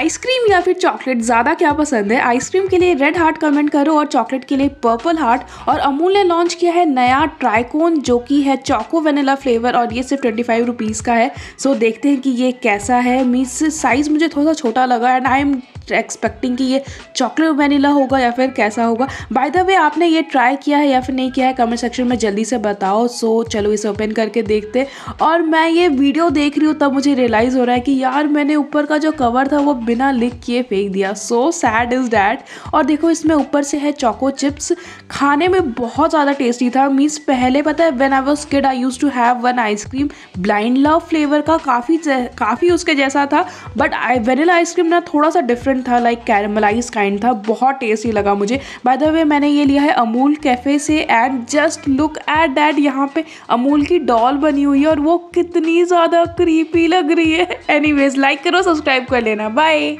ice cream या फिर chocolate ज़्यादा क्या पसंद है आइसक्रीम के लिए रेड हार्ट कमेंट करो और चॉकलेट के लिए पर्पल हार्ट और अमूल ने लॉन्च किया है नया ट्राइकोन जो कि है चॉको वेनिला फ्लेवर और ये सिर्फ ट्वेंटी फाइव रुपीज़ का है सो देखते हैं कि ये कैसा है मीन्स साइज़ मुझे थोड़ा सा छोटा लगा एंड आई एम एक्सपेक्टिंग कि ये चॉकलेट वनीला होगा या फिर कैसा होगा बाय द वे आपने ये ट्राई किया है या फिर नहीं किया है कमेंट सेक्शन में जल्दी से बताओ सो चलो इसे ओपन करके देखते और मैं ये वीडियो देख रही हूँ तब मुझे रियलाइज़ हो रहा है कि यार मैंने ऊपर का जो कवर था वो बिना लिख किए फेंक दिया सो सैड इज़ डैट और देखो इसमें ऊपर से है चॉको चिप्स खाने में बहुत ज़्यादा टेस्टी था मीन्स पहले पता है when I was kid I use to have one ice cream blind love flavour का काफ़ी काफ़ी उसके जैसा था बट वेनिला आइसक्रीम ना थोड़ा सा डिफरेंट डिफरेंट था लाइक कैरमलाइज काइंड था बहुत टेस्टी लगा मुझे बाय द वे मैंने ये लिया है अमूल कैफ़े से and just look at that यहाँ पे अमूल की डॉल बनी हुई है और वो कितनी ज़्यादा क्रीपी लग रही है एनी लाइक करो सब्सक्राइब कर लेना बाय